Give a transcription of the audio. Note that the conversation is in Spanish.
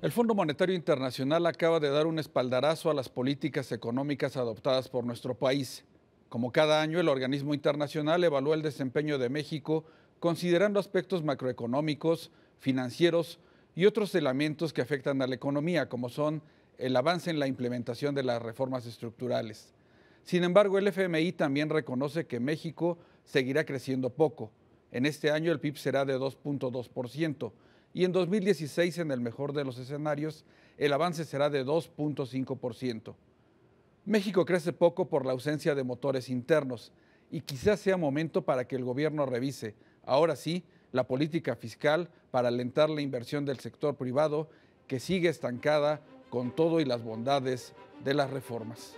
El Fondo Monetario Internacional acaba de dar un espaldarazo a las políticas económicas adoptadas por nuestro país. Como cada año, el organismo internacional evalúa el desempeño de México considerando aspectos macroeconómicos, financieros y otros elementos que afectan a la economía, como son el avance en la implementación de las reformas estructurales. Sin embargo, el FMI también reconoce que México seguirá creciendo poco, en este año el PIB será de 2.2% y en 2016, en el mejor de los escenarios, el avance será de 2.5%. México crece poco por la ausencia de motores internos y quizás sea momento para que el gobierno revise, ahora sí, la política fiscal para alentar la inversión del sector privado que sigue estancada con todo y las bondades de las reformas.